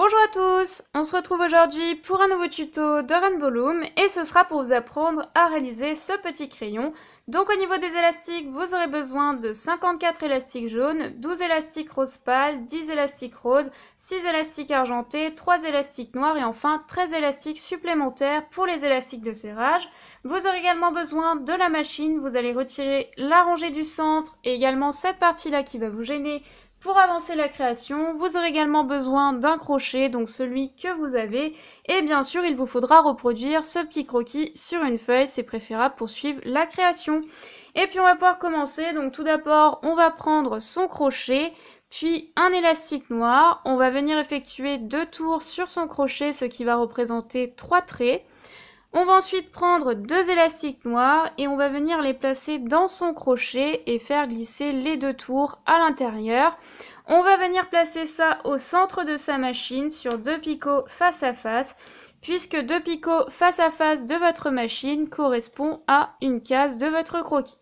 Bonjour à tous, on se retrouve aujourd'hui pour un nouveau tuto de Rainbow et ce sera pour vous apprendre à réaliser ce petit crayon. Donc au niveau des élastiques, vous aurez besoin de 54 élastiques jaunes, 12 élastiques rose pâle, 10 élastiques roses, 6 élastiques argentés, 3 élastiques noirs et enfin 13 élastiques supplémentaires pour les élastiques de serrage. Vous aurez également besoin de la machine, vous allez retirer la rangée du centre et également cette partie là qui va vous gêner pour avancer la création, vous aurez également besoin d'un crochet, donc celui que vous avez, et bien sûr il vous faudra reproduire ce petit croquis sur une feuille, c'est préférable pour suivre la création. Et puis on va pouvoir commencer, donc tout d'abord on va prendre son crochet, puis un élastique noir, on va venir effectuer deux tours sur son crochet, ce qui va représenter trois traits. On va ensuite prendre deux élastiques noirs et on va venir les placer dans son crochet et faire glisser les deux tours à l'intérieur. On va venir placer ça au centre de sa machine sur deux picots face à face puisque deux picots face à face de votre machine correspond à une case de votre croquis.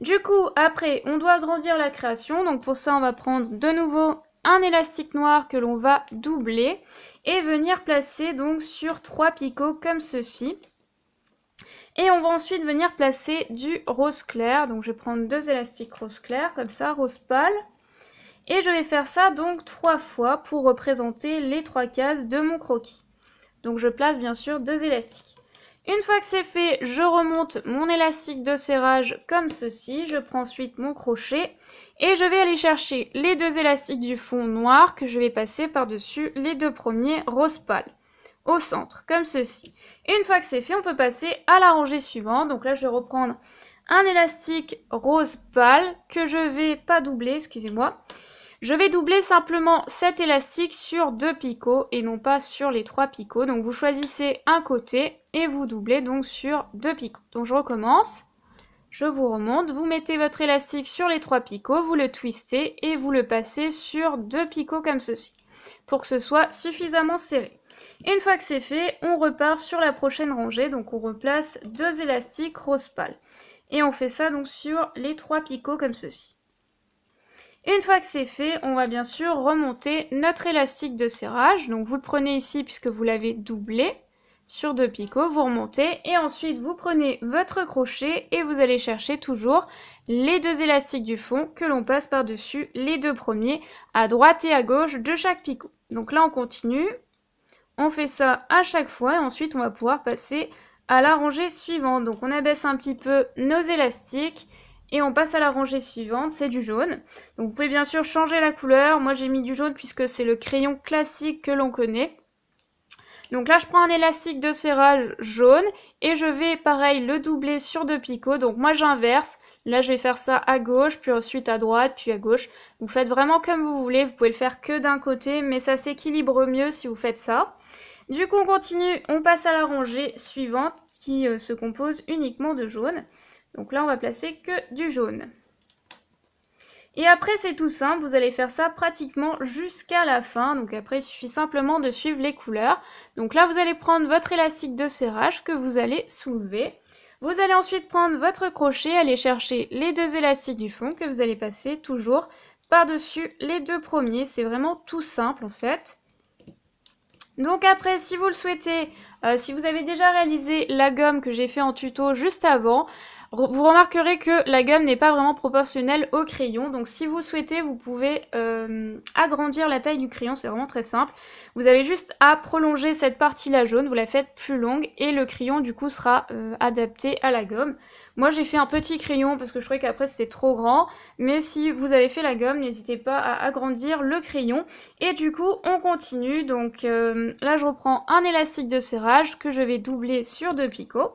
Du coup, après, on doit agrandir la création. Donc pour ça, on va prendre de nouveau un élastique noir que l'on va doubler et venir placer donc sur trois picots comme ceci. Et on va ensuite venir placer du rose clair. Donc je vais prendre deux élastiques rose clair, comme ça, rose pâle. Et je vais faire ça donc trois fois pour représenter les trois cases de mon croquis. Donc je place bien sûr deux élastiques. Une fois que c'est fait, je remonte mon élastique de serrage comme ceci. Je prends ensuite mon crochet et je vais aller chercher les deux élastiques du fond noir que je vais passer par-dessus les deux premiers rose pâle au centre, comme ceci. Une fois que c'est fait, on peut passer à la rangée suivante. Donc là, je vais reprendre un élastique rose pâle que je vais pas doubler, excusez-moi. Je vais doubler simplement cet élastique sur deux picots et non pas sur les trois picots. Donc vous choisissez un côté et vous doublez donc sur deux picots. Donc je recommence. Je vous remonte, vous mettez votre élastique sur les trois picots, vous le twistez et vous le passez sur deux picots comme ceci pour que ce soit suffisamment serré. une fois que c'est fait, on repart sur la prochaine rangée, donc on replace deux élastiques rose pâle. Et on fait ça donc sur les trois picots comme ceci. Une fois que c'est fait, on va bien sûr remonter notre élastique de serrage. Donc vous le prenez ici puisque vous l'avez doublé sur deux picots, vous remontez et ensuite vous prenez votre crochet et vous allez chercher toujours les deux élastiques du fond que l'on passe par-dessus les deux premiers à droite et à gauche de chaque picot. Donc là on continue, on fait ça à chaque fois et ensuite on va pouvoir passer à la rangée suivante. Donc on abaisse un petit peu nos élastiques et on passe à la rangée suivante, c'est du jaune. Donc vous pouvez bien sûr changer la couleur. Moi j'ai mis du jaune puisque c'est le crayon classique que l'on connaît. Donc là je prends un élastique de serrage jaune et je vais pareil le doubler sur deux picots. Donc moi j'inverse. Là je vais faire ça à gauche, puis ensuite à droite, puis à gauche. Vous faites vraiment comme vous voulez. Vous pouvez le faire que d'un côté mais ça s'équilibre mieux si vous faites ça. Du coup on continue, on passe à la rangée suivante qui euh, se compose uniquement de jaune. Donc là, on va placer que du jaune. Et après, c'est tout simple, vous allez faire ça pratiquement jusqu'à la fin. Donc après, il suffit simplement de suivre les couleurs. Donc là, vous allez prendre votre élastique de serrage que vous allez soulever. Vous allez ensuite prendre votre crochet, aller chercher les deux élastiques du fond que vous allez passer toujours par-dessus les deux premiers. C'est vraiment tout simple en fait. Donc après, si vous le souhaitez, euh, si vous avez déjà réalisé la gomme que j'ai fait en tuto juste avant, vous remarquerez que la gomme n'est pas vraiment proportionnelle au crayon, donc si vous souhaitez, vous pouvez euh, agrandir la taille du crayon, c'est vraiment très simple. Vous avez juste à prolonger cette partie-là jaune, vous la faites plus longue, et le crayon du coup sera euh, adapté à la gomme. Moi j'ai fait un petit crayon parce que je trouvais qu'après c'était trop grand, mais si vous avez fait la gomme, n'hésitez pas à agrandir le crayon. Et du coup, on continue, donc euh, là je reprends un élastique de serrage que je vais doubler sur deux picots.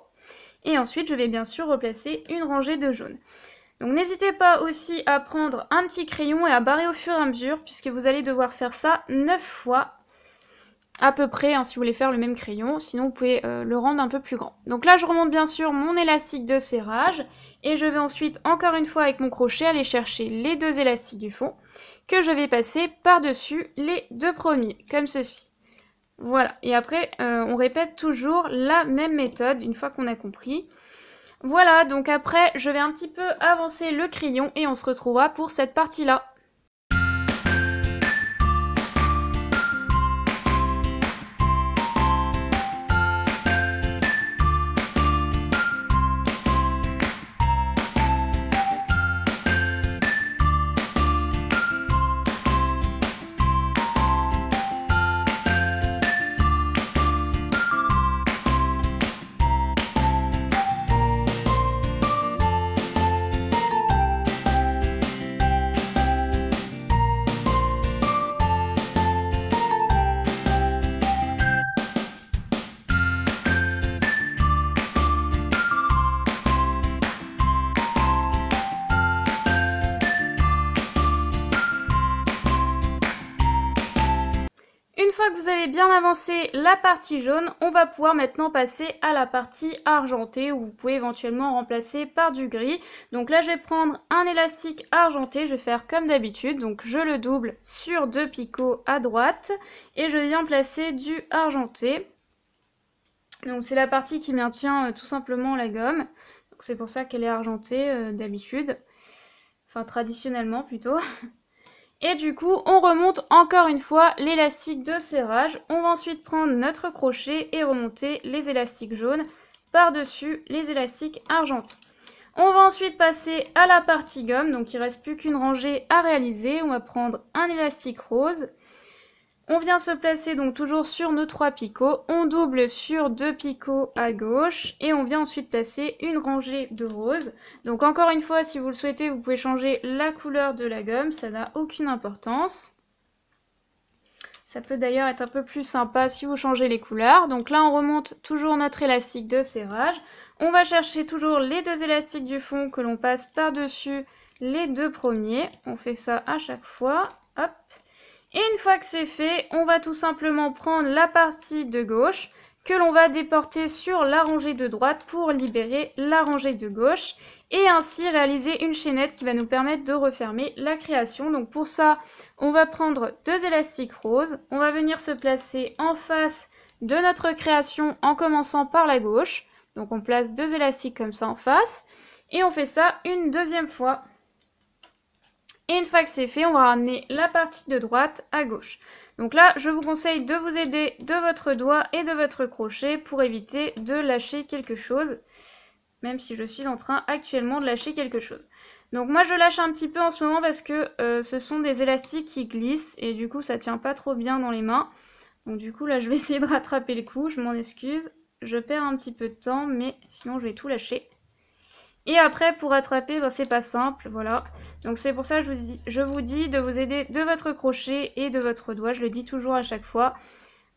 Et ensuite, je vais bien sûr replacer une rangée de jaune. Donc n'hésitez pas aussi à prendre un petit crayon et à barrer au fur et à mesure, puisque vous allez devoir faire ça 9 fois à peu près, hein, si vous voulez faire le même crayon, sinon vous pouvez euh, le rendre un peu plus grand. Donc là, je remonte bien sûr mon élastique de serrage, et je vais ensuite, encore une fois avec mon crochet, aller chercher les deux élastiques du fond, que je vais passer par-dessus les deux premiers, comme ceci. Voilà, et après euh, on répète toujours la même méthode une fois qu'on a compris. Voilà, donc après je vais un petit peu avancer le crayon et on se retrouvera pour cette partie-là. vous avez bien avancé la partie jaune, on va pouvoir maintenant passer à la partie argentée où vous pouvez éventuellement remplacer par du gris. Donc là, je vais prendre un élastique argenté, je vais faire comme d'habitude. Donc je le double sur deux picots à droite et je viens placer du argenté. Donc c'est la partie qui maintient euh, tout simplement la gomme. Donc c'est pour ça qu'elle est argentée euh, d'habitude. Enfin traditionnellement plutôt. Et du coup, on remonte encore une fois l'élastique de serrage. On va ensuite prendre notre crochet et remonter les élastiques jaunes par-dessus les élastiques argentes. On va ensuite passer à la partie gomme, donc il ne reste plus qu'une rangée à réaliser. On va prendre un élastique rose, on vient se placer donc toujours sur nos trois picots, on double sur deux picots à gauche et on vient ensuite placer une rangée de roses. Donc encore une fois, si vous le souhaitez, vous pouvez changer la couleur de la gomme, ça n'a aucune importance. Ça peut d'ailleurs être un peu plus sympa si vous changez les couleurs. Donc là, on remonte toujours notre élastique de serrage. On va chercher toujours les deux élastiques du fond que l'on passe par-dessus les deux premiers. On fait ça à chaque fois. Hop et une fois que c'est fait, on va tout simplement prendre la partie de gauche que l'on va déporter sur la rangée de droite pour libérer la rangée de gauche et ainsi réaliser une chaînette qui va nous permettre de refermer la création. Donc pour ça, on va prendre deux élastiques roses, on va venir se placer en face de notre création en commençant par la gauche. Donc on place deux élastiques comme ça en face et on fait ça une deuxième fois. Et une fois que c'est fait, on va ramener la partie de droite à gauche. Donc là, je vous conseille de vous aider de votre doigt et de votre crochet pour éviter de lâcher quelque chose. Même si je suis en train actuellement de lâcher quelque chose. Donc moi je lâche un petit peu en ce moment parce que euh, ce sont des élastiques qui glissent et du coup ça tient pas trop bien dans les mains. Donc du coup là je vais essayer de rattraper le coup, je m'en excuse. Je perds un petit peu de temps mais sinon je vais tout lâcher. Et après, pour attraper, ben, c'est pas simple, voilà. Donc c'est pour ça que je vous, je vous dis de vous aider de votre crochet et de votre doigt, je le dis toujours à chaque fois,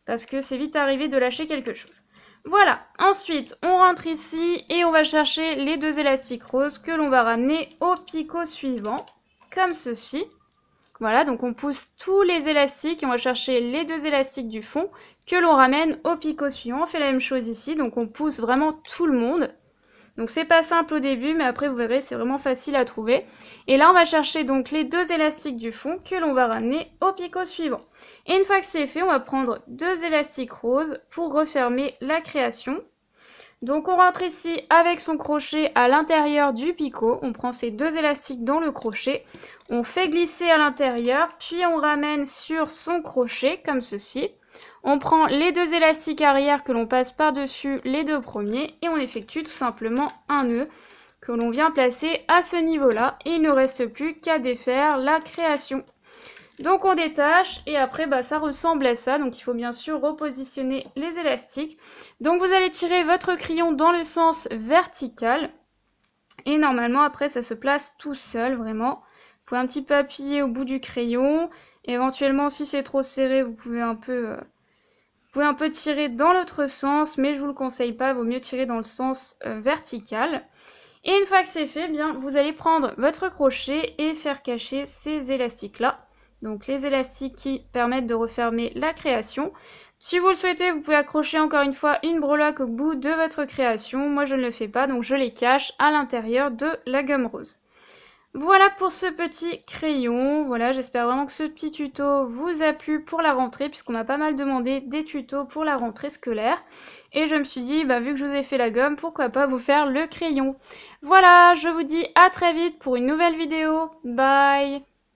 parce que c'est vite arrivé de lâcher quelque chose. Voilà, ensuite on rentre ici et on va chercher les deux élastiques roses que l'on va ramener au picot suivant, comme ceci. Voilà, donc on pousse tous les élastiques et on va chercher les deux élastiques du fond que l'on ramène au picot suivant. On fait la même chose ici, donc on pousse vraiment tout le monde. Donc c'est pas simple au début, mais après vous verrez, c'est vraiment facile à trouver. Et là, on va chercher donc les deux élastiques du fond que l'on va ramener au picot suivant. Et une fois que c'est fait, on va prendre deux élastiques roses pour refermer la création. Donc on rentre ici avec son crochet à l'intérieur du picot, on prend ces deux élastiques dans le crochet, on fait glisser à l'intérieur, puis on ramène sur son crochet comme ceci. On prend les deux élastiques arrière que l'on passe par-dessus les deux premiers et on effectue tout simplement un nœud que l'on vient placer à ce niveau-là. Et il ne reste plus qu'à défaire la création. Donc on détache et après bah, ça ressemble à ça. Donc il faut bien sûr repositionner les élastiques. Donc vous allez tirer votre crayon dans le sens vertical. Et normalement après ça se place tout seul vraiment. Vous pouvez un petit peu appuyer au bout du crayon. Éventuellement si c'est trop serré vous pouvez un peu... Euh, vous pouvez un peu tirer dans l'autre sens, mais je vous le conseille pas, il vaut mieux tirer dans le sens euh, vertical. Et une fois que c'est fait, bien, vous allez prendre votre crochet et faire cacher ces élastiques-là. Donc les élastiques qui permettent de refermer la création. Si vous le souhaitez, vous pouvez accrocher encore une fois une breloque au bout de votre création. Moi, je ne le fais pas, donc je les cache à l'intérieur de la gomme rose. Voilà pour ce petit crayon. Voilà, j'espère vraiment que ce petit tuto vous a plu pour la rentrée, puisqu'on m'a pas mal demandé des tutos pour la rentrée scolaire. Et je me suis dit, bah, vu que je vous ai fait la gomme, pourquoi pas vous faire le crayon. Voilà, je vous dis à très vite pour une nouvelle vidéo. Bye